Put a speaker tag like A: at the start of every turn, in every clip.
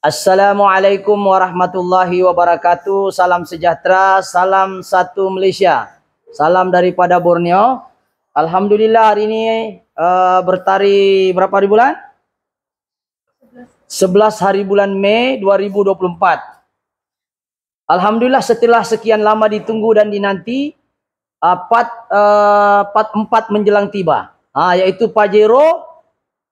A: Assalamualaikum warahmatullahi wabarakatuh. Salam sejahtera, salam satu Malaysia. Salam daripada Borneo. Alhamdulillah hari ini uh, bertari berapa hari bulan? 11 hari bulan Mei 2024. Alhamdulillah setelah sekian lama ditunggu dan dinanti, uh, eh, part, uh, eh, part 4 menjelang tiba. Uh, yaitu Pajero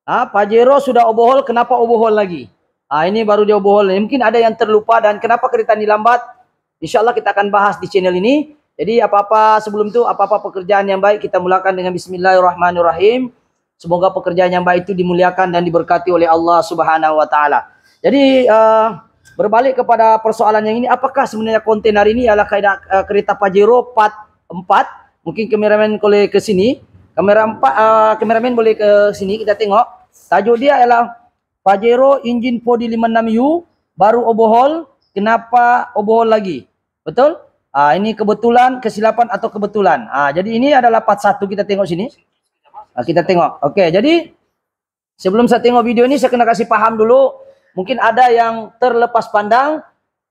A: Ha, Pajero sudah obohol, kenapa obohol lagi? Ha, ini baru dia obohol. Mungkin ada yang terlupa dan kenapa kereta ini lambat? InsyaAllah kita akan bahas di channel ini. Jadi apa-apa sebelum itu, apa-apa pekerjaan yang baik, kita mulakan dengan Bismillahirrahmanirrahim. Semoga pekerjaan yang baik itu dimuliakan dan diberkati oleh Allah Subhanahu Wa Taala. Jadi uh, berbalik kepada persoalan yang ini, apakah sebenarnya konten hari ini adalah eh, kereta Pajero part 4? Mungkin kameramen boleh ke sini. Kamera empat, uh, kameramen boleh ke sini kita tengok. Tajuk dia ialah Pajero engine 4D56U baru obohol. Kenapa obohol lagi? Betul? Ah uh, ini kebetulan kesilapan atau kebetulan? Ah uh, jadi ini adalah part satu kita tengok sini. Uh, kita tengok. Okey, jadi sebelum saya tengok video ini saya kena kasih paham dulu. Mungkin ada yang terlepas pandang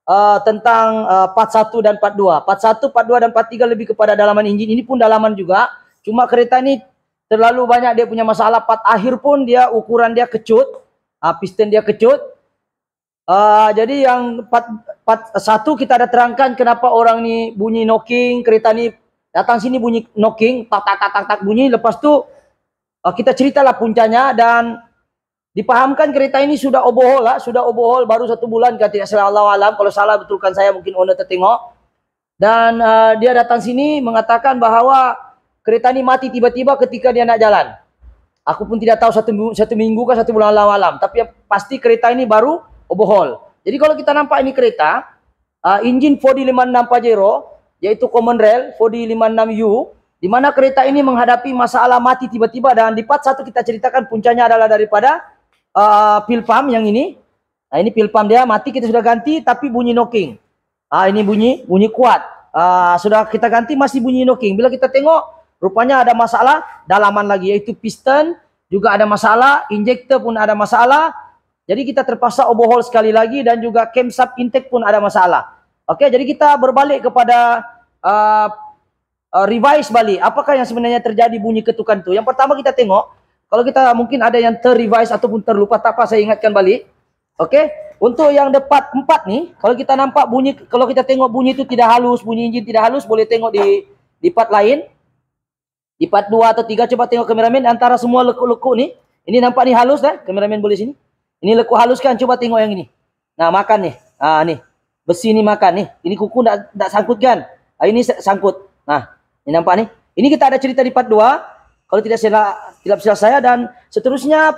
A: uh, tentang uh, part satu dan part dua. Part satu, part dua dan part tiga lebih kepada dalaman engine Ini pun dalaman juga. Cuma kereta ni terlalu banyak dia punya masalah part akhir pun dia ukuran dia kecut. Uh, piston dia kecut. Uh, jadi yang part, part satu kita ada terangkan kenapa orang ni bunyi knocking kereta ni datang sini bunyi knocking tak tak tak tak, tak bunyi lepas tu uh, kita ceritalah puncanya dan dipahamkan kereta ini sudah obohol lah sudah obohol baru satu bulan kan tidak salah Allah alam kalau salah betulkan saya mungkin anda tertengok dan uh, dia datang sini mengatakan bahawa kereta ni mati tiba-tiba ketika dia nak jalan. Aku pun tidak tahu satu minggu, satu minggu ke satu bulan lalu malam. Tapi pasti kereta ini baru overhaul. Jadi kalau kita nampak ini kereta, uh, enjin 4D56 Pajero, yaitu common rail 4D56U, di mana kereta ini menghadapi masalah mati tiba-tiba dan di part satu kita ceritakan puncanya adalah daripada uh, pil pump yang ini. Nah ini pil pump dia mati kita sudah ganti tapi bunyi knocking. Ah uh, ini bunyi bunyi kuat. Uh, sudah kita ganti masih bunyi knocking. Bila kita tengok Rupanya ada masalah dalaman lagi yaitu piston juga ada masalah, injektor pun ada masalah. Jadi kita terpaksa overhaul sekali lagi dan juga camshaft intake pun ada masalah. Okey, jadi kita berbalik kepada uh, uh, revise balik. Apakah yang sebenarnya terjadi bunyi ketukan tu? Yang pertama kita tengok, kalau kita mungkin ada yang ter-revise ataupun terlupa, tak apa saya ingatkan balik. Okey, untuk yang depan empat ni, kalau kita nampak bunyi, kalau kita tengok bunyi itu tidak halus, bunyi injin tidak halus, boleh tengok di di part lain. Di part 2 atau 3 coba tengok kameramen antara semua leku-leku ni. Ini nampak ni halus dah. Kameramen boleh sini. Ini leku halus kan. Coba tengok yang ini. Nah makan ni. Ah ni. Besi ni makan ni. Ini kuku tak, tak sangkut kan. Ah, ini sangkut. Nah ha, ini nampak ni. Ini kita ada cerita di part 2. Kalau tidak silap, tidak silap saya dan seterusnya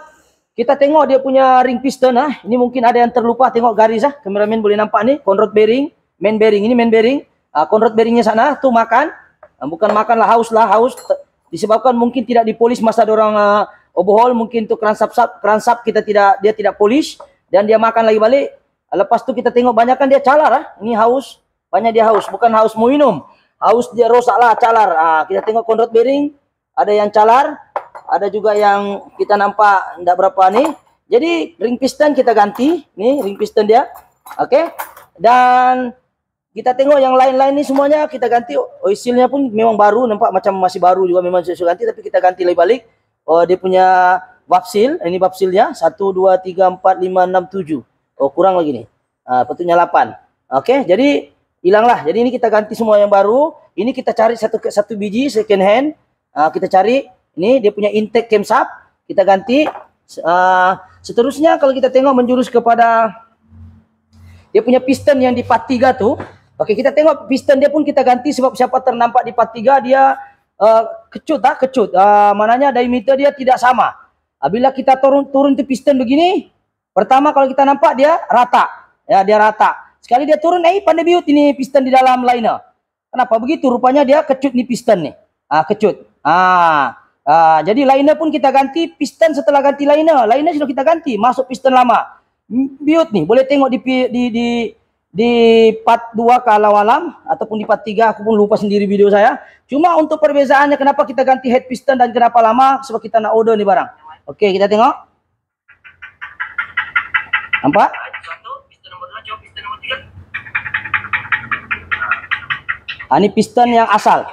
A: kita tengok dia punya ring piston. Ah. Ini mungkin ada yang terlupa tengok garis. Ah. Kameramen boleh nampak ni. Conrod bearing. Main bearing. Ini main bearing. Ah, conrod bearingnya sana. Tu makan. Ah, bukan makan lah. Haus lah. Haus. Disebabkan mungkin tidak dipolis masa orang uh, ah, obohol, mungkin tu keransap-sap, keransap kita tidak dia tidak polis dan dia makan lagi balik. Lepas tu kita tengok banyak kan dia calar ah. Ini haus, banyak dia haus, bukan haus mau minum. Haus dia rosak lah calar. Ah, kita tengok kondot bering, ada yang calar, ada juga yang kita nampak tidak berapa nih. Jadi ring piston kita ganti, nih ring piston dia. Oke. Okay? Dan kita tengok yang lain-lain ni semuanya kita ganti oisilnya oh, pun memang baru nampak macam masih baru juga memang susu ganti tapi kita ganti lagi balik oh dia punya vapsil ini vapsilnya satu dua tiga empat lima enam tujuh. oh kurang lagi nih. ah uh, patutnya okay, jadi hilanglah jadi ini kita ganti semua yang baru ini kita cari satu satu biji second hand uh, kita cari ini dia punya intake camshaft kita ganti uh, seterusnya kalau kita tengok menjurus kepada dia punya piston yang di part 3 tu Okey kita tengok piston dia pun kita ganti sebab siapa ternampak di part 3 dia uh, kecut tak kecut. Uh, mananya diameter dia tidak sama. Apabila uh, kita turun turun tu piston begini, pertama kalau kita nampak dia rata. Ya dia rata. Sekali dia turun eh pandai biut ini piston di dalam liner. Kenapa begitu? Rupanya dia kecut ni piston ni. Ah uh, kecut. Ah uh, Uh, jadi liner pun kita ganti piston setelah ganti liner. Liner sudah kita ganti, masuk piston lama. Biut ni boleh tengok di di di di part 2 kalau alam ataupun di part 3 aku pun lupa sendiri video saya. Cuma untuk perbezaannya kenapa kita ganti head piston dan kenapa lama sebab kita nak order ni barang. Okey, kita tengok. Nampak? Ini ah, piston yang asal.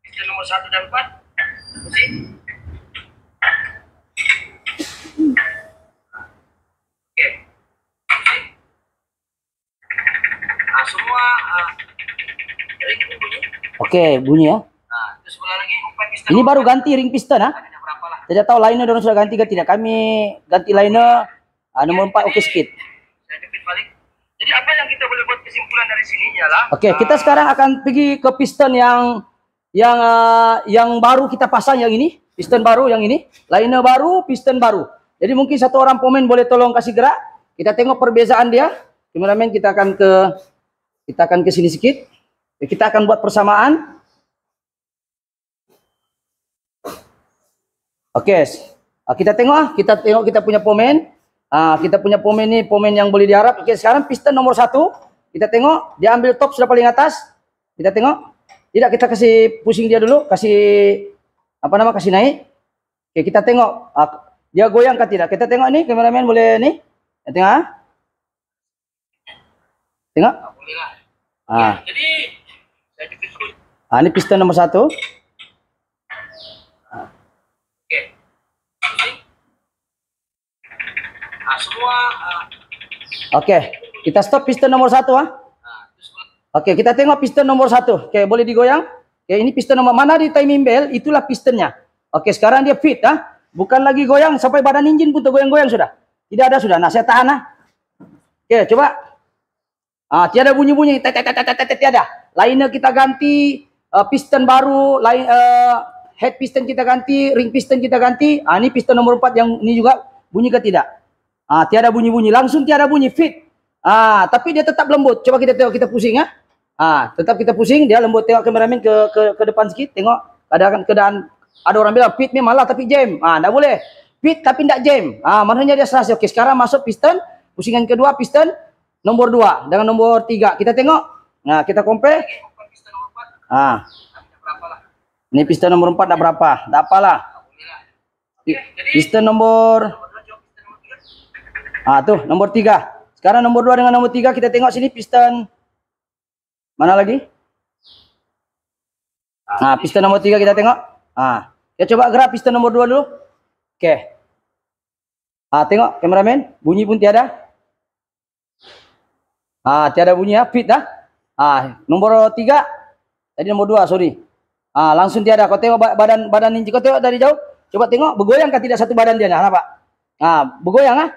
A: Piston nomor 1 dan 4. Okey, bunyi ya. Ha, ini baru ganti ring piston ha? ah. Tidak tahu lainnya dia sudah ganti ke tidak. Kami ganti lainnya, ha, ah, nombor 4 okey sikit. Jadi apa yang kita boleh buat kesimpulan dari sini ialah Okey, kita ah, sekarang akan pergi ke piston yang yang uh, yang baru kita pasang yang ini, piston baru yang ini, lainnya baru, piston baru. Jadi mungkin satu orang pemain boleh tolong kasih gerak. Kita tengok perbezaan dia. Kemudian kita akan ke kita akan ke sini sikit. Kita akan buat persamaan. Okay, ah, Kita tengok ah, kita tengok kita punya pomen. Ah, kita punya pomen ni pomen yang boleh diharap. Okey, sekarang piston nomor satu. Kita tengok dia ambil top sudah paling atas. Kita tengok. Tidak kita kasih pusing dia dulu, kasih apa nama kasih naik. Okay kita tengok. Ah, dia goyang ke tidak? Kita tengok ni kameramen boleh ni. Tengok ah. Tengok. Ah. Ya, jadi saya dipikul. Ah, ini piston nomor satu. Oke. Okay. kita stop piston nomor satu, ah. Oke, ah, ah. okay, ah. kita tengok piston nomor satu. Oke, okay, boleh digoyang. Oke, okay, ini piston nomor mana di timing bell? Itulah pistonnya. Oke, okay, sekarang dia fit, ah. Bukan lagi goyang sampai badan injin pun tergoyang-goyang sudah. Tidak ada sudah. Nah, saya tahan, ah. Oke, okay, coba. Ha, tiada bunyi-bunyi. Tiada. Lainnya kita ganti uh, piston baru. Lain, uh, head piston kita ganti. Ring piston kita ganti. Ha, ini piston nomor 4 yang ini juga. Bunyi ke tidak? Ha, tiada bunyi-bunyi. Langsung tiada bunyi. Fit. Ha, tapi dia tetap lembut. Coba kita tengok. Kita pusing. Ha? Ha, tetap kita pusing. Dia lembut. Tengok kameramen ke, ke, ke depan sikit. Tengok. Ada keadaan. Ada orang bilang fit memang lah tapi jam. Ha, tak boleh. Fit tapi tak jam. Ha, maknanya dia serasa. Okey sekarang masuk piston. Pusingan kedua Piston. nomor 2 dengan nomor 3. Kita tengok. Nah, kita compare. Ah. Ini piston nomor 4 dah berapa? Tak apalah. Piston nomor Ah, tuh nomor 3. Sekarang nomor 2 dengan nomor 3 kita tengok sini piston mana lagi? Ah, nah, piston nomor 3 kita tengok. Ah, kita coba gerak piston nomor 2 dulu. Oke. Okay. Ah, tengok kameramen, bunyi pun tiada. Ha, tiada bunyi ya, fit dah. Ha? ha, nombor tiga. Tadi nombor dua, sorry. Ha, langsung tiada. Kau tengok badan badan ninja. Kau tengok dari jauh. Coba tengok, bergoyang tidak satu badan dia? Nah, ha, nampak? Ha, bergoyang lah.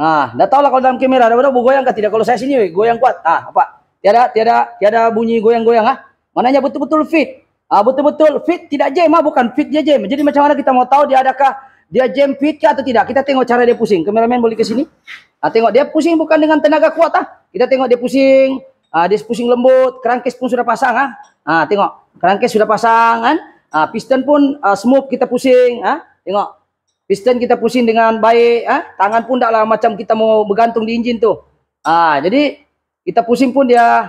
A: Ha? Ha, dah lah kalau dalam kamera. Dah berapa bergoyang tidak? Kalau saya sini, goyang kuat. Ha, apa? Tiada, tiada, tiada bunyi goyang-goyang lah. -goyang, ha? betul-betul fit. Ha, betul-betul fit tidak jam ah bukan fit dia jam. Jadi macam mana kita mau tahu dia adakah dia jam fit atau tidak? Kita tengok cara dia pusing. Kameramen boleh ke sini. Ha, tengok dia pusing bukan dengan tenaga kuat ah. Ha? Kita tengok dia pusing. Uh, dia pusing lembut. Kerangkis pun sudah pasang. Ha? Uh, tengok. Kerangkis sudah pasang. Kan? Uh, piston pun uh, smooth kita pusing. Ha? Tengok. Piston kita pusing dengan baik. Ha? Tangan pun taklah macam kita mau bergantung di enjin tu. Ha, jadi kita pusing pun dia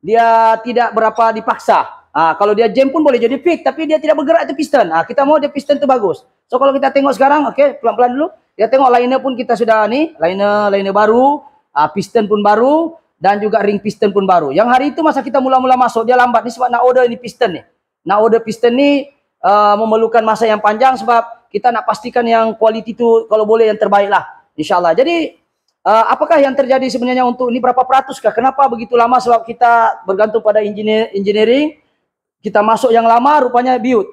A: dia tidak berapa dipaksa. Ha, kalau dia jam pun boleh jadi pick tapi dia tidak bergerak itu piston. Ha, kita mau dia piston tu bagus. So kalau kita tengok sekarang, okey, pelan-pelan dulu. Kita tengok liner pun kita sudah ni, liner liner baru uh, piston pun baru dan juga ring piston pun baru. Yang hari itu masa kita mula-mula masuk dia lambat ni sebab nak order ni piston ni. Nak order piston ni uh, memerlukan masa yang panjang sebab kita nak pastikan yang kualiti tu kalau boleh yang terbaik lah. InsyaAllah. Jadi uh, apakah yang terjadi sebenarnya untuk ini berapa peratus kah? Kenapa begitu lama sebab kita bergantung pada engineer, engineering. Kita masuk yang lama rupanya biut.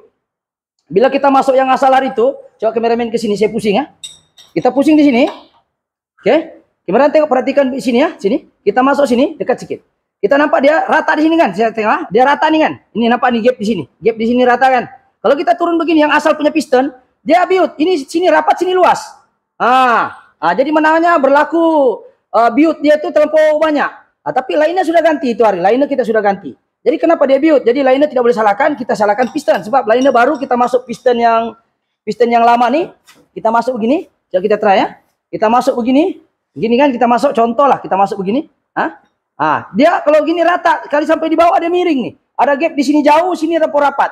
A: Bila kita masuk yang asal hari itu. Coba kameramen ke sini saya pusing ya. Kita pusing di sini. Okay. Kemudian tengok perhatikan di sini ya, sini. Kita masuk sini, dekat sedikit. Kita nampak dia rata di sini kan, saya tengah, dia rata nih kan. Ini nampak nih gap di sini, gap di sini rata kan. Kalau kita turun begini yang asal punya piston, dia biut. Ini sini rapat, sini luas. Ah, ah jadi menangnya berlaku uh, biut dia itu terlalu banyak. Ah, tapi lainnya sudah ganti itu hari, lainnya kita sudah ganti. Jadi kenapa dia biut? Jadi lainnya tidak boleh salahkan, kita salahkan piston sebab lainnya baru kita masuk piston yang piston yang lama nih. Kita masuk begini, Coba kita try ya. Kita masuk begini, Begini kan kita masuk contoh lah, kita masuk begini. Ah, ha? ha. dia kalau gini rata, kali sampai di bawah dia miring nih. Ada gap di sini jauh, sini rapor rapat.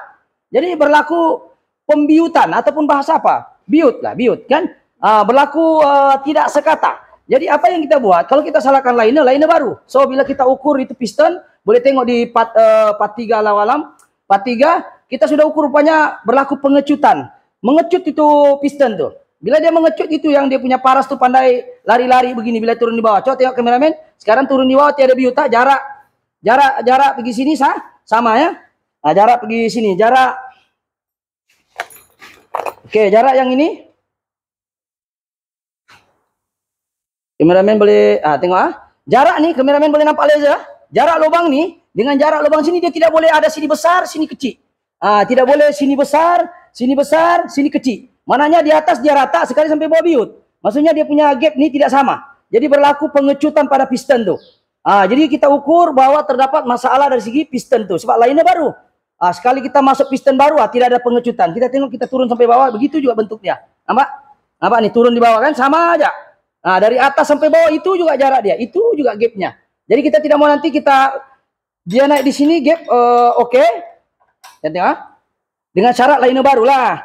A: Jadi berlaku pembiutan ataupun bahasa apa? Biut lah, biut kan? Ha, berlaku uh, tidak sekata. Jadi apa yang kita buat? Kalau kita salahkan lainnya, lainnya baru. So bila kita ukur itu piston, boleh tengok di part, uh, part 3 lawa alam. Part 3, kita sudah ukur rupanya berlaku pengecutan. Mengecut itu piston tuh. Bila dia mengecut itu yang dia punya paras tu pandai lari-lari begini bila turun di bawah. Coba tengok kameramen. Sekarang turun di bawah tiada biota jarak jarak jarak pergi sini sah sama ya. Nah, jarak pergi sini jarak. Okey jarak yang ini. Kameramen boleh ah tengok ah. Jarak ni kameramen boleh nampak laser. Ah. Jarak lubang ni dengan jarak lubang sini dia tidak boleh ada sini besar, sini kecil. Ah tidak boleh sini besar, Sini besar, sini kecil. Mananya di atas dia rata sekali sampai bawah biut. Maksudnya dia punya gap ni tidak sama. Jadi berlaku pengecutan pada piston tu. Ah, jadi kita ukur bahawa terdapat masalah dari segi piston tu. Sebab lainnya baru. Ah, sekali kita masuk piston baru, ha, tidak ada pengecutan. Kita tengok kita turun sampai bawah, begitu juga bentuknya. Nampak? Nampak ni turun di bawah kan sama aja. Ah, dari atas sampai bawah itu juga jarak dia, itu juga gapnya. Jadi kita tidak mau nanti kita dia naik di sini gap uh, eh, oke. Okay. Tengok dengan syarat lainnya barulah.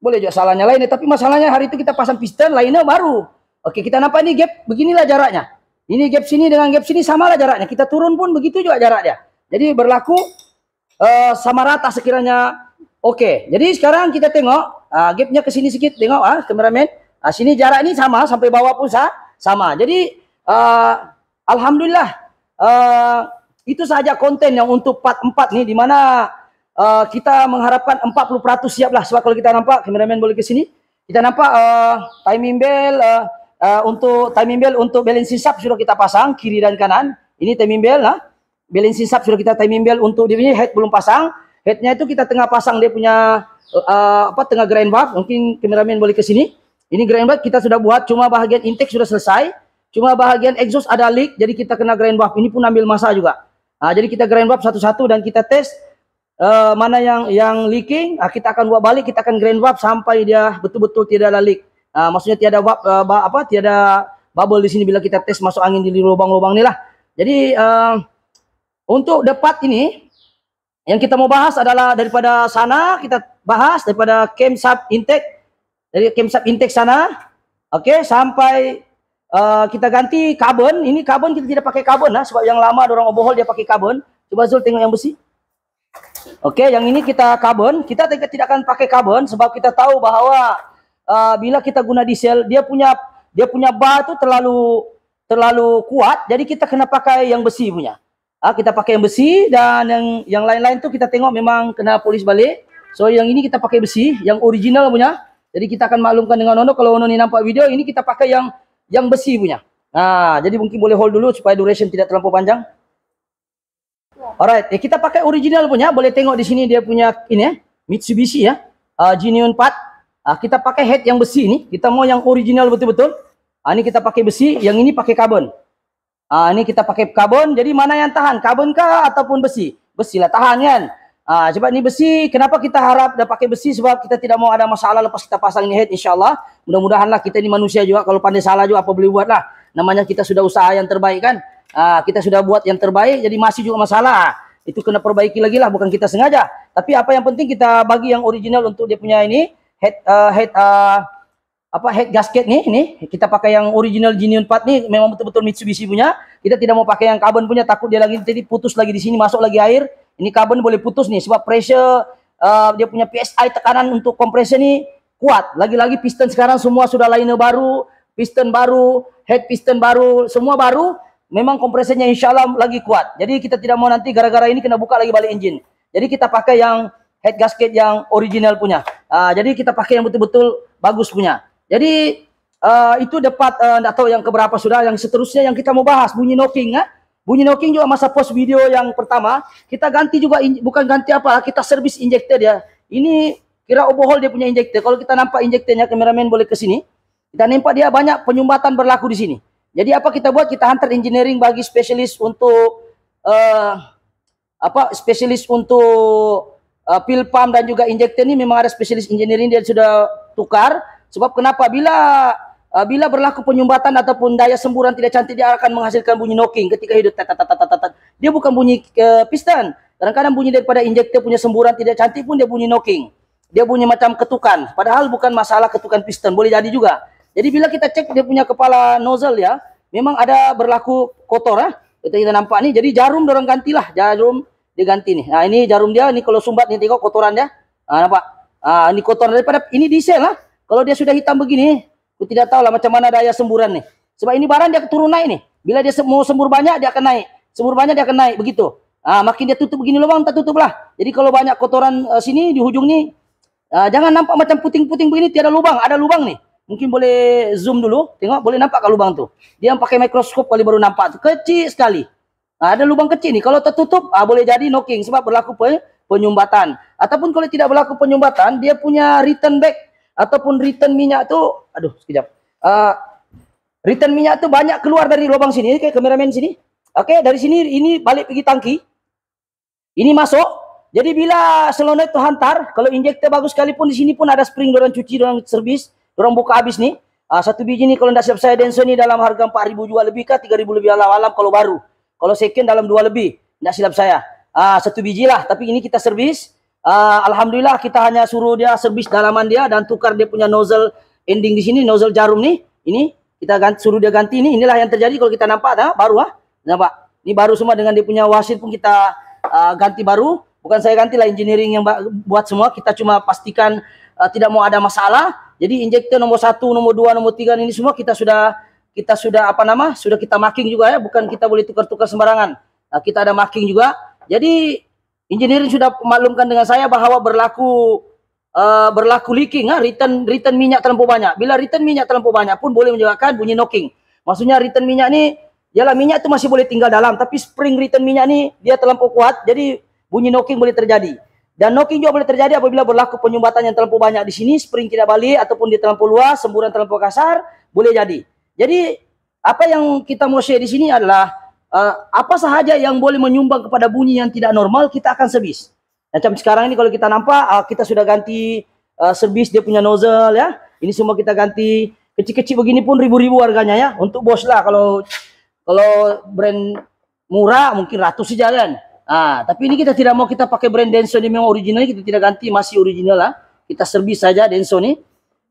A: Boleh juga salahnya lainnya. Tapi masalahnya hari itu kita pasang piston lainnya baru. Oke kita nampak ini gap beginilah jaraknya. Ini gap sini dengan gap sini samalah jaraknya. Kita turun pun begitu juga jaraknya. Jadi berlaku uh, sama rata sekiranya. Oke jadi sekarang kita tengok uh, gapnya ke sini sikit. Tengok ah uh, kameramen. Uh, sini jarak ini sama sampai bawah pulsa sama. Jadi uh, Alhamdulillah uh, itu saja konten yang untuk part 4 ni di mana uh, kita mengharapkan 40% siaplah sebab kalau kita nampak kameraman boleh ke sini kita nampak uh, timing bell uh, uh, untuk timing bell untuk balancing sub sudah kita pasang kiri dan kanan ini timing bell lah ha? balancing sub sudah kita timing bell untuk dia punya head belum pasang headnya itu kita tengah pasang dia punya uh, apa tengah grind bar mungkin kameraman boleh ke sini ini grind bar kita sudah buat cuma bahagian intake sudah selesai Cuma bahagian exos ada leak, jadi kita kena grind buff. Ini pun ambil masa juga. Nah, ha, jadi kita grind buff satu-satu dan kita test uh, mana yang yang leaking uh, kita akan buat balik kita akan grind wap sampai dia betul-betul tidak ada leak uh, maksudnya tiada wap uh, apa tiada bubble di sini bila kita test masuk angin di lubang-lubang ni lah jadi uh, untuk depat ini yang kita mau bahas adalah daripada sana kita bahas daripada cam sub intake dari cam sub intake sana okey sampai Uh, kita ganti carbon. Ini carbon kita tidak pakai carbon lah sebab yang lama orang obohol dia pakai carbon. Coba Zul tengok yang besi. Oke, okay, yang ini kita karbon. Kita tidak akan pakai karbon sebab kita tahu bahawa uh, bila kita guna diesel, dia punya dia punya bar itu terlalu terlalu kuat. Jadi kita kena pakai yang besi punya. Ah, uh, kita pakai yang besi dan yang yang lain-lain tu kita tengok memang kena polis balik. So yang ini kita pakai besi, yang original punya. Jadi kita akan maklumkan dengan Nono kalau Nono ni nampak video ini kita pakai yang yang besi punya. Nah, uh, jadi mungkin boleh hold dulu supaya duration tidak terlalu panjang. Alright, eh, kita pakai original punya. Boleh tengok di sini dia punya ini ya, Mitsubishi ya. Uh, ah, Genuine part. Uh, kita pakai head yang besi ni. Kita mau yang original betul-betul. Uh, ini kita pakai besi, yang ini pakai karbon. Uh, ini kita pakai karbon. Jadi mana yang tahan? Karbon kah ataupun besi? Besi lah tahan kan. Ah, uh, sebab ini besi, kenapa kita harap dah pakai besi sebab kita tidak mau ada masalah lepas kita pasang ini head insyaallah. Mudah-mudahanlah kita ni manusia juga kalau pandai salah juga apa boleh buatlah. Namanya kita sudah usaha yang terbaik kan. Ah, kita sudah buat yang terbaik jadi masih juga masalah. Itu kena perbaiki lagi lah bukan kita sengaja. Tapi apa yang penting kita bagi yang original untuk dia punya ini head uh, head uh, apa head gasket ni ini kita pakai yang original Genion 4 ni memang betul-betul Mitsubishi punya. Kita tidak mau pakai yang carbon punya takut dia lagi jadi putus lagi di sini masuk lagi air. Ini carbon boleh putus ni sebab pressure uh, dia punya PSI tekanan untuk compressor ni kuat. Lagi-lagi piston sekarang semua sudah liner baru, piston baru, head piston baru, semua baru memang kompresinya insyaallah lagi kuat. Jadi kita tidak mau nanti gara-gara ini kena buka lagi balik enjin. Jadi kita pakai yang head gasket yang original punya. Uh, jadi kita pakai yang betul-betul bagus punya. Jadi uh, itu dapat uh, ah, tidak tahu yang keberapa sudah yang seterusnya yang kita mau bahas bunyi knocking ya. Bunyi knocking juga masa post video yang pertama kita ganti juga bukan ganti apa kita servis injector dia. Ini kira obohol dia punya injector. Kalau kita nampak injectornya kameramen boleh ke sini. Dan nampak dia banyak penyumbatan berlaku di sini. Jadi apa kita buat? Kita hantar engineering bagi spesialis untuk uh, apa spesialis untuk uh, eh, pil pump dan juga injektor ini memang ada spesialis engineering dia sudah tukar. Sebab kenapa? Bila uh, bila berlaku penyumbatan ataupun daya semburan tidak cantik dia akan menghasilkan bunyi knocking ketika hidup Dia bukan bunyi uh, piston. Kadang-kadang bunyi daripada injektor punya semburan tidak cantik pun dia bunyi knocking. Dia bunyi macam ketukan. Padahal bukan masalah ketukan piston, boleh jadi juga. Jadi bila kita cek dia punya kepala nozzle ya, memang ada berlaku kotor ya. Kita, kita nampak ni. Jadi jarum dorong gantilah. Jarum dia ganti ni. Nah ini jarum dia. ni kalau sumbat ni tengok kotoran dia. Ah, nampak? Ah, ini kotoran daripada ini diesel lah. Kalau dia sudah hitam begini, aku tidak tahulah macam mana daya semburan ni. Sebab ini barang dia turun naik ni. Bila dia mau sembur banyak, dia akan naik. Sembur banyak, dia akan naik. Begitu. Ah, makin dia tutup begini lubang, tak tutup lah. Jadi kalau banyak kotoran uh, sini, di hujung ni, uh, jangan nampak macam puting-puting begini, tiada lubang. Ada lubang ni. Mungkin boleh zoom dulu. Tengok boleh nampak kat lubang tu. Dia yang pakai mikroskop kali baru nampak tu. Kecil sekali. Ha, ada lubang kecil ni. Kalau tertutup ha, boleh jadi knocking sebab berlaku penyumbatan. Ataupun kalau tidak berlaku penyumbatan, dia punya return back ataupun return minyak tu. Aduh sekejap. Uh, return minyak tu banyak keluar dari lubang sini. Okay, kameramen sini. Okay, dari sini ini balik pergi tangki. Ini masuk. Jadi bila selonet tu hantar, kalau injektor bagus sekalipun di sini pun ada spring dorang cuci, dorang servis. Diorang buka habis ni. Uh, satu biji ni kalau dah siap saya Denso ni dalam harga 4000 jual lebih kah? 3000 lebih alam alam kalau baru. Kalau second dalam dua lebih. Tak silap saya. Uh, satu biji lah. Tapi ini kita servis. Uh, Alhamdulillah kita hanya suruh dia servis dalaman dia dan tukar dia punya nozzle ending di sini. Nozzle jarum ni. Ini. Kita ganti, suruh dia ganti ni. Inilah yang terjadi kalau kita nampak dah. Baru ah Nampak? Ini baru semua dengan dia punya wasit pun kita uh, ganti baru. Bukan saya ganti lah engineering yang buat semua. Kita cuma pastikan uh, tidak mau ada masalah. Jadi injektor nomor satu, nomor dua, nomor tiga ini semua kita sudah kita sudah apa nama? Sudah kita marking juga ya, bukan kita boleh tukar-tukar sembarangan. Uh, kita ada marking juga. Jadi engineer sudah maklumkan dengan saya bahawa berlaku uh, berlaku leaking ah uh, return return minyak terlalu banyak. Bila return minyak terlalu banyak pun boleh menyebabkan bunyi knocking. Maksudnya return minyak ni ialah minyak itu masih boleh tinggal dalam tapi spring return minyak ni dia terlalu kuat jadi bunyi knocking boleh terjadi. Dan knocking juga boleh terjadi apabila berlaku penyumbatan yang terlalu banyak di sini, spring tidak balik ataupun di terlalu luas, semburan terlalu kasar, boleh jadi. Jadi, apa yang kita mau share di sini adalah uh, apa sahaja yang boleh menyumbang kepada bunyi yang tidak normal, kita akan servis. Macam sekarang ini kalau kita nampak, uh, kita sudah ganti uh, servis dia punya nozzle ya. Ini semua kita ganti. Kecil-kecil begini pun ribu-ribu harganya ya. Untuk bos lah kalau kalau brand murah mungkin ratus saja kan. Ah, tapi ini kita tidak mau kita pakai brand Denso ini memang original kita tidak ganti masih original lah. Kita serbi saja Denso ini.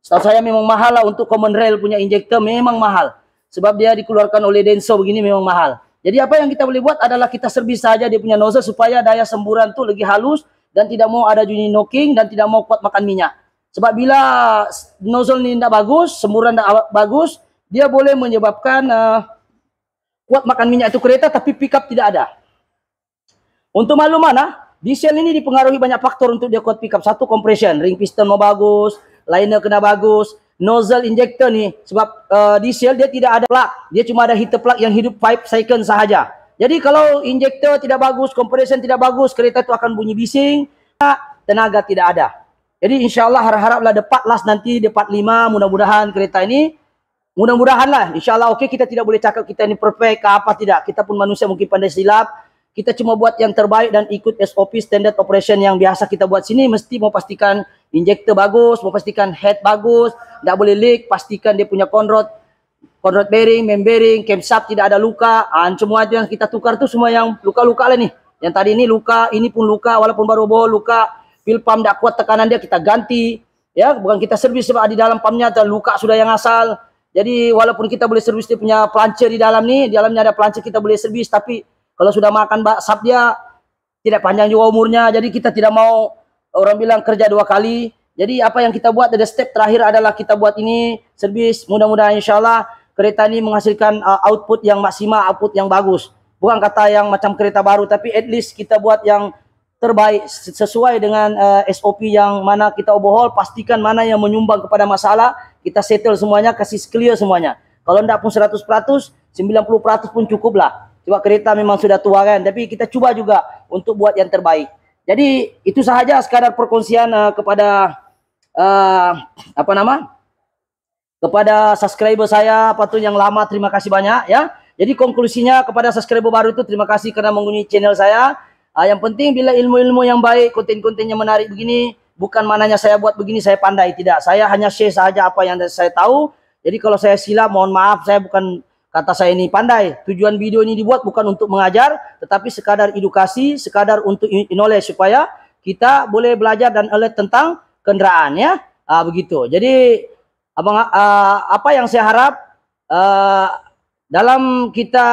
A: Setahu saya memang mahal lah untuk common rail punya injektor memang mahal. Sebab dia dikeluarkan oleh Denso begini memang mahal. Jadi apa yang kita boleh buat adalah kita serbi saja dia punya nozzle supaya daya semburan tu lebih halus dan tidak mau ada junior knocking dan tidak mau kuat makan minyak. Sebab bila nozzle ni tidak bagus, semburan tidak bagus, dia boleh menyebabkan uh, kuat makan minyak itu kereta tapi pickup tidak ada. Untuk malu mana? Ah, diesel ini dipengaruhi banyak faktor untuk dia kuat pickup. Satu compression, ring piston mau bagus, liner kena bagus, nozzle injector ni sebab uh, diesel dia tidak ada plug, dia cuma ada heater plug yang hidup 5 second sahaja. Jadi kalau injector tidak bagus, compression tidak bagus, kereta itu akan bunyi bising, tenaga tidak ada. Jadi insyaallah harap-haraplah depat last nanti depat lima. mudah-mudahan kereta ini mudah-mudahanlah mudahan insyaallah okey kita tidak boleh cakap kita ini perfect ke apa tidak kita pun manusia mungkin pandai silap kita cuma buat yang terbaik dan ikut SOP standard operation yang biasa kita buat sini mesti mau pastikan injector bagus, mau pastikan head bagus, tak boleh leak, pastikan dia punya konrot, konrot bearing, main bearing, camshaft tidak ada luka, ah, An, semua itu yang kita tukar tu semua yang luka-luka lah ni. Yang tadi ni luka, ini pun luka, walaupun baru bawa luka, fuel pump tidak kuat tekanan dia kita ganti, ya bukan kita servis sebab di dalam pumpnya ada luka sudah yang asal. Jadi walaupun kita boleh servis dia punya plancher di dalam ni, di dalamnya ada plancher kita boleh servis tapi Kalau sudah makan baksap dia tidak panjang juga umurnya. Jadi kita tidak mau orang bilang kerja dua kali. Jadi apa yang kita buat dari step terakhir adalah kita buat ini servis mudah-mudahan insya Allah kereta ini menghasilkan uh, output yang maksimal, output yang bagus. Bukan kata yang macam kereta baru, tapi at least kita buat yang terbaik sesuai dengan uh, SOP yang mana kita obohol, pastikan mana yang menyumbang kepada masalah, kita settle semuanya, kasih clear semuanya. Kalau tidak pun 100%, 90% pun cukup lah. Sebab kereta memang sudah tua kan. Tapi kita cuba juga untuk buat yang terbaik. Jadi itu sahaja sekadar perkongsian uh, kepada uh, apa nama? Kepada subscriber saya patut yang lama terima kasih banyak ya. Jadi konklusinya kepada subscriber baru itu terima kasih kerana mengunjungi channel saya. Uh, yang penting bila ilmu-ilmu yang baik, konten-konten yang menarik begini, bukan mananya saya buat begini saya pandai tidak. Saya hanya share saja apa yang saya tahu. Jadi kalau saya silap mohon maaf saya bukan kata saya ini pandai tujuan video ini dibuat bukan untuk mengajar tetapi sekadar edukasi sekadar untuk inoleh supaya kita boleh belajar dan alert tentang kenderaan ya uh, begitu jadi abang uh, apa yang saya harap uh, dalam kita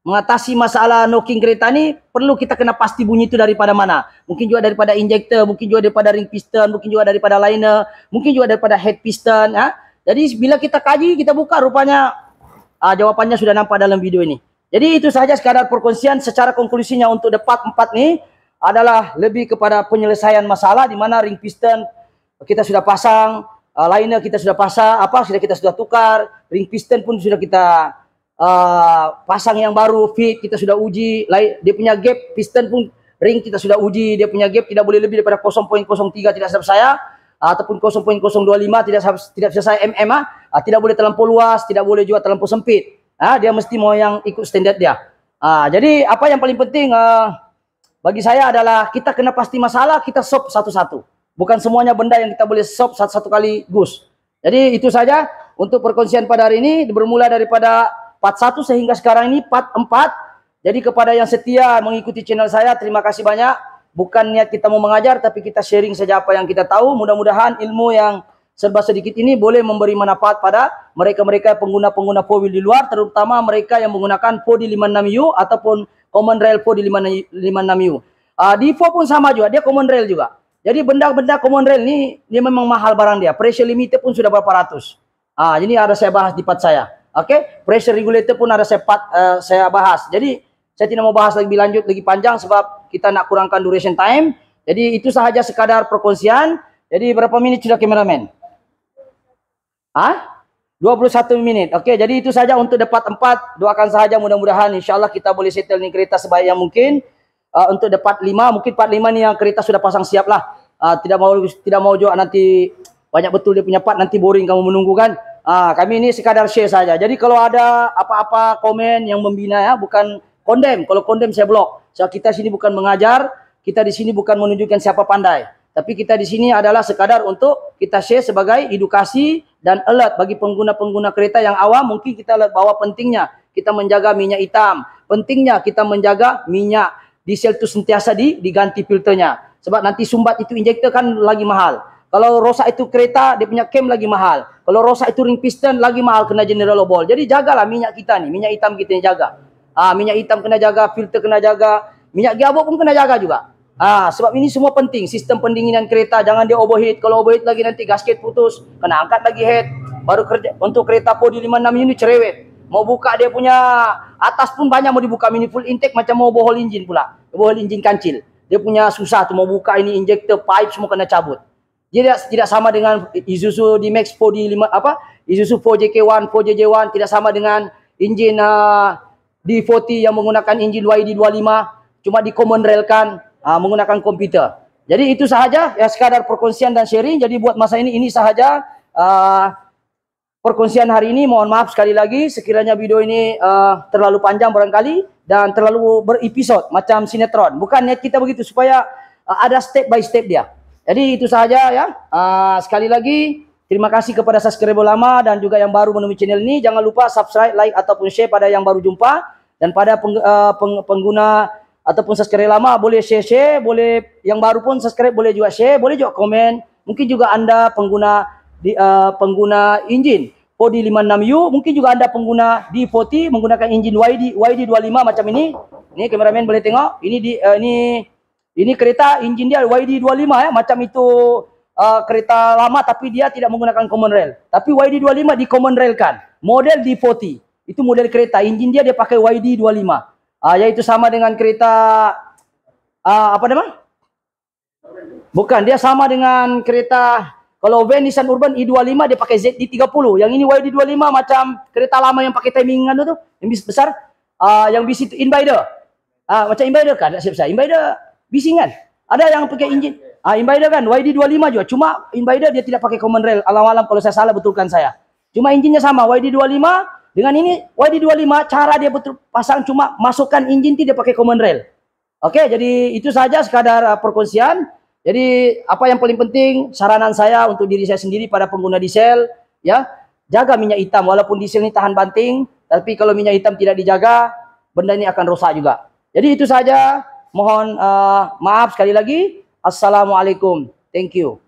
A: mengatasi masalah knocking kereta ini perlu kita kena pasti bunyi itu daripada mana mungkin juga daripada injektor, mungkin juga daripada ring piston mungkin juga daripada liner mungkin juga daripada head piston ya jadi bila kita kaji kita buka rupanya uh, jawapannya sudah nampak dalam video ini. Jadi itu sahaja sekadar perkongsian secara konklusinya untuk depak empat ni adalah lebih kepada penyelesaian masalah di mana ring piston kita sudah pasang, uh, liner kita sudah pasang, apa sudah kita sudah tukar, ring piston pun sudah kita uh, pasang yang baru, fit kita sudah uji, dia punya gap piston pun ring kita sudah uji, dia punya gap tidak boleh lebih daripada 0.03 tidak sampai saya ataupun 0.025 tidak tidak sesuai mm ah ha, tidak boleh terlampau luas tidak boleh juga terlampau sempit ah ha, dia mesti mau yang ikut standard dia ha, jadi apa yang paling penting uh, bagi saya adalah kita kena pasti masalah kita sop satu-satu bukan semuanya benda yang kita boleh sop satu-satu kali gus jadi itu saja untuk perkongsian pada hari ini bermula daripada 41 sehingga sekarang ini 44 jadi kepada yang setia mengikuti channel saya terima kasih banyak bukan niat kita mau mengajar tapi kita sharing saja apa yang kita tahu mudah-mudahan ilmu yang serba sedikit ini boleh memberi manfaat pada mereka-mereka pengguna-pengguna Powil di luar terutama mereka yang menggunakan Podi 56U ataupun Common Rail Podi 56U. Ah uh, Divo pun sama juga dia Common Rail juga. Jadi benda-benda Common Rail ni dia memang mahal barang dia. Pressure limiter pun sudah berapa ratus. Ah uh, ini ada saya bahas di part saya. okay? pressure regulator pun ada saya part, uh, saya bahas. Jadi saya tidak mau bahas lagi lanjut lagi panjang sebab kita nak kurangkan duration time. Jadi itu sahaja sekadar perkongsian. Jadi berapa minit sudah kameramen? Ah? Ha? 21 minit. Okey, jadi itu sahaja untuk depat empat. Doakan sahaja mudah-mudahan insyaAllah kita boleh settle ni kereta sebaik yang mungkin. Uh, untuk depat lima, mungkin depat lima ni yang kereta sudah pasang siap lah. Uh, tidak mau tidak mau juga nanti banyak betul dia punya part nanti boring kamu menunggu kan. Uh, kami ini sekadar share saja. Jadi kalau ada apa-apa komen yang membina ya, bukan kondem. Kalau kondem saya blok. So kita sini bukan mengajar, kita di sini bukan menunjukkan siapa pandai. Tapi kita di sini adalah sekadar untuk kita share sebagai edukasi dan alert bagi pengguna-pengguna kereta yang awam. Mungkin kita bawa pentingnya kita menjaga minyak hitam. Pentingnya kita menjaga minyak diesel itu sentiasa di, diganti filternya. Sebab nanti sumbat itu injektor kan lagi mahal. Kalau rosak itu kereta, dia punya cam lagi mahal. Kalau rosak itu ring piston lagi mahal kena general obol. Jadi jagalah minyak kita ni, minyak hitam kita yang jaga. Ah ha, minyak hitam kena jaga, filter kena jaga, minyak gearbox pun kena jaga juga. Ah ha, sebab ini semua penting, sistem pendinginan kereta jangan dia overheat. Kalau overheat lagi nanti gasket putus, kena angkat lagi head. Baru kerja untuk kereta podi 56 ini cerewet. Mau buka dia punya atas pun banyak mau dibuka mini full intake macam mau bohol enjin pula. Bohol enjin kancil. Dia punya susah tu mau buka ini injector pipe semua kena cabut. Dia tidak, tidak sama dengan Isuzu D-Max 4D5 apa? Isuzu 4JK1, 4JJ1 tidak sama dengan enjin uh, D40 yang menggunakan enjin YD25 cuma dikomenrelkan uh, ah, menggunakan komputer. Jadi itu sahaja ya sekadar perkongsian dan sharing. Jadi buat masa ini ini sahaja uh, perkongsian hari ini. Mohon maaf sekali lagi sekiranya video ini uh, terlalu panjang barangkali dan terlalu berepisod macam sinetron. Bukannya kita begitu supaya uh, ada step by step dia. Jadi itu sahaja ya. Uh, sekali lagi terima kasih kepada subscriber lama dan juga yang baru menemui channel ini. Jangan lupa subscribe, like ataupun share pada yang baru jumpa dan pada peng, uh, peng, pengguna ataupun subscribe lama boleh share-share, boleh yang baru pun subscribe boleh juga share, boleh juga komen. Mungkin juga anda pengguna di uh, pengguna enjin Audi 56U, mungkin juga anda pengguna D40 menggunakan enjin YD YD25 macam ini. Ini kameramen boleh tengok. Ini di uh, ini ini kereta enjin dia YD25 ya, macam itu uh, kereta lama tapi dia tidak menggunakan common rail. Tapi YD25 di common rail kan. Model D40. Itu model kereta. Enjin dia dia pakai YD25. Ah uh, iaitu sama dengan kereta uh, apa nama? Bukan, dia sama dengan kereta kalau van Nissan Urban E25 dia pakai ZD30. Yang ini YD25 macam kereta lama yang pakai timingan tu, yang bis besar. uh, yang bis itu Invader. uh, ah, macam Invader kan? Tak siap saya. Invader bising kan? Ada yang pakai enjin Ah uh, Invader kan YD25 juga. Cuma Invader dia tidak pakai common rail. Alam-alam kalau saya salah betulkan saya. Cuma enjinnya sama YD25 Dengan ini YD25 cara dia betul pasang cuma masukkan injin tidak pakai common rail. Oke, jadi itu saja sekadar uh, perkongsian. Jadi apa yang paling penting saranan saya untuk diri saya sendiri pada pengguna diesel ya, jaga minyak hitam walaupun diesel ini tahan banting, tapi kalau minyak hitam tidak dijaga, benda ini akan rusak juga. Jadi itu saja. Mohon uh, maaf sekali lagi. Assalamualaikum. Thank you.